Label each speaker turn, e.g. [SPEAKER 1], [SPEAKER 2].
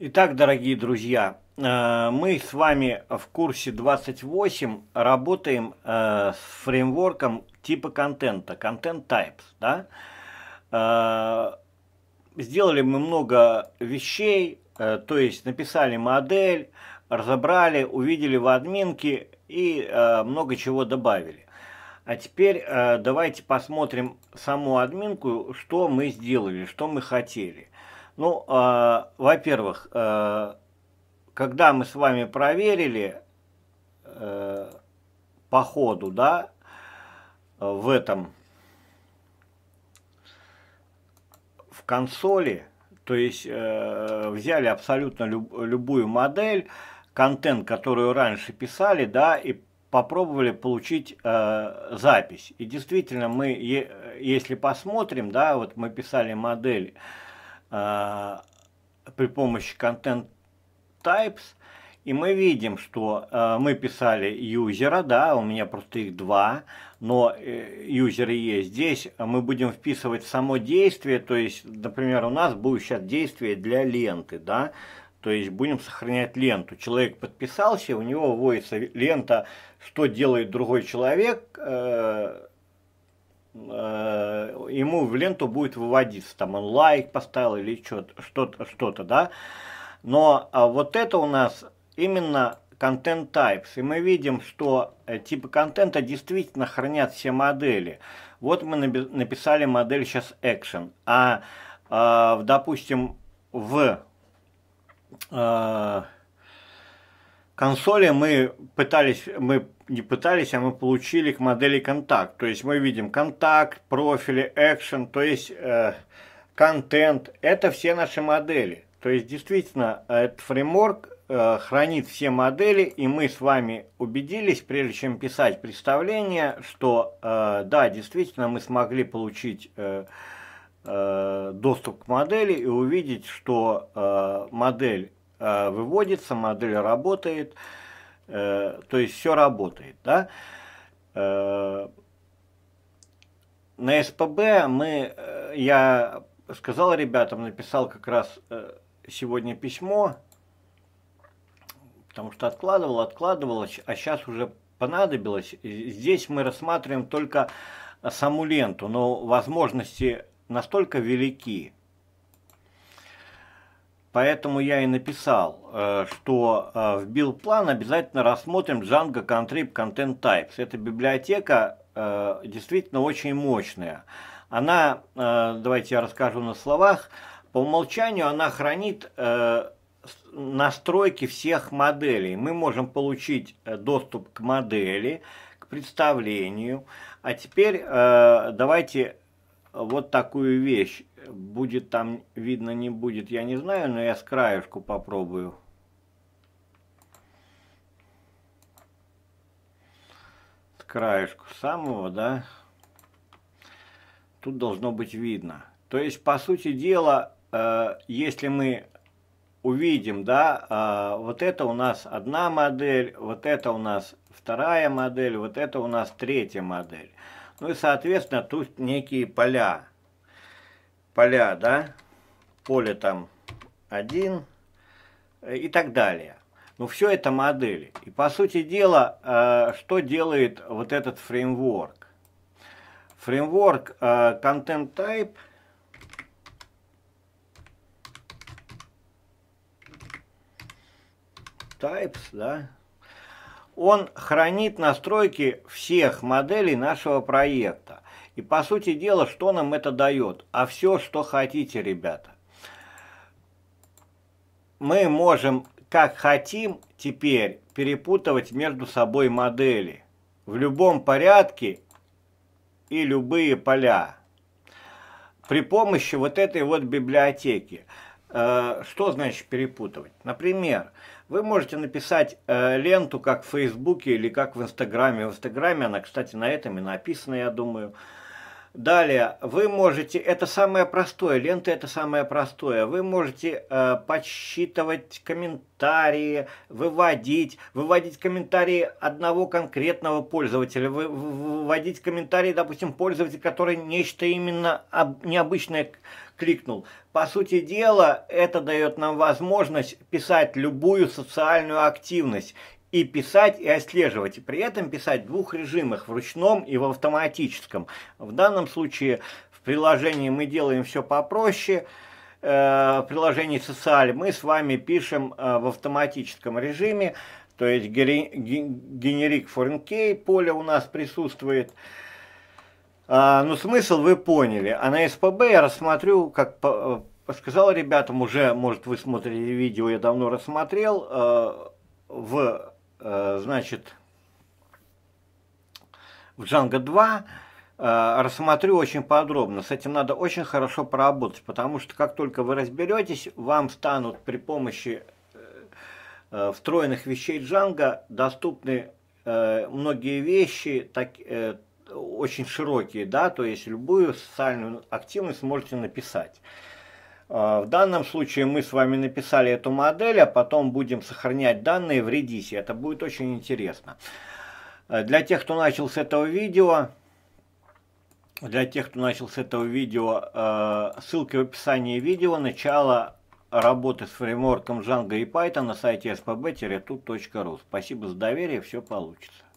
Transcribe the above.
[SPEAKER 1] Итак, дорогие друзья, э, мы с вами в курсе 28 работаем э, с фреймворком типа контента, Content Types. Да? Э, сделали мы много вещей, то есть написали модель, разобрали, увидели в админке и много чего добавили. А теперь давайте посмотрим саму админку, что мы сделали, что мы хотели. Ну, э, во-первых, э, когда мы с вами проверили э, по ходу, да, в этом, в консоли, то есть э, взяли абсолютно люб, любую модель, контент, которую раньше писали, да, и попробовали получить э, запись. И действительно, мы, е, если посмотрим, да, вот мы писали модель, Э, при помощи Content Types, и мы видим, что э, мы писали юзера, да, у меня просто их два, но э, юзеры есть. Здесь мы будем вписывать само действие, то есть, например, у нас будет сейчас действие для ленты, да, то есть будем сохранять ленту. Человек подписался, у него вводится лента, что делает другой человек, э, напрямую в ленту будет выводиться. Там он лайк поставил или что-то, что-то, да. Но а вот это у нас именно контент types. И мы видим, что э, типы контента действительно хранят все модели. Вот мы написали модель сейчас action. А, а допустим, в... А, консоли мы пытались, мы не пытались, а мы получили к модели контакт. То есть мы видим контакт, профили, экшен, то есть э, контент. Это все наши модели. То есть действительно э, этот фреймворк э, хранит все модели, и мы с вами убедились, прежде чем писать представление, что э, да, действительно мы смогли получить... Э, э доступ к модели и увидеть, что э, модель Э, выводится, модель работает, э, то есть все работает. Да? Э, на СПБ мы, я сказал ребятам, написал как раз сегодня письмо, потому что откладывал, откладывал, а сейчас уже понадобилось. Здесь мы рассматриваем только саму ленту, но возможности настолько велики, Поэтому я и написал, э, что э, в build план обязательно рассмотрим Django Contrib Content Types. Эта библиотека э, действительно очень мощная. Она, давайте я расскажу на словах, по умолчанию она хранит настройки всех моделей. Мы можем получить доступ к модели, к представлению. А теперь давайте вот такую вещь. Будет там, видно, не будет, я не знаю, но я с краешку попробую. С краешку самого, да? Тут должно быть видно. То есть, по сути дела, э, если мы увидим, да, э, вот это у нас одна модель, вот это у нас вторая модель, вот это у нас третья модель – ну и, соответственно, тут некие поля. Поля, да? Поле там один э, и так далее. Но ну, все это модели. И, по сути дела, э, что делает вот этот фреймворк? Фреймворк Content Type – types, да, он хранит настройки всех моделей нашего проекта. И по сути дела, что нам это дает? А все, что хотите, ребята. Мы можем, как хотим, теперь перепутывать между собой модели. В любом порядке и любые поля. При помощи вот этой вот библиотеки. Э, что значит перепутывать? Например, вы можете написать э, ленту как в Фейсбуке или как в Инстаграме. В Инстаграме она, кстати, на этом и написана, я думаю. Далее, вы можете, это самое простое, лента это самое простое, вы можете э, подсчитывать комментарии, выводить, выводить комментарии одного конкретного пользователя, вы, выводить комментарии, допустим, пользователя, который нечто именно об, необычное кликнул. По сути дела, это дает нам возможность писать любую социальную активность и писать, и отслеживать. И при этом писать в двух режимах, в ручном и в автоматическом. В данном случае в приложении мы делаем все попроще. Э, в приложении «Социаль» мы с вами пишем э, в автоматическом режиме. То есть генерик 4 поле у нас присутствует. А, ну, смысл вы поняли. А на СПБ я рассмотрю, как э, сказал ребятам, уже, может, вы смотрели видео, я давно рассмотрел, э, в, э, значит, в Джанго 2 рассмотрю очень подробно. С этим надо очень хорошо поработать, потому что как только вы разберетесь, вам станут при помощи встроенных вещей Джанго доступны многие вещи, так, очень широкие, да, то есть любую социальную активность можете написать. А, в данном случае мы с вами написали эту модель, а потом будем сохранять данные в Redis. Это будет очень интересно. А, для тех, кто начал с этого видео, для тех, кто начал с этого видео, а, ссылки в описании видео, начало работы с фреймворком Django и Python на сайте spb-tut.ru. Спасибо за доверие, все получится.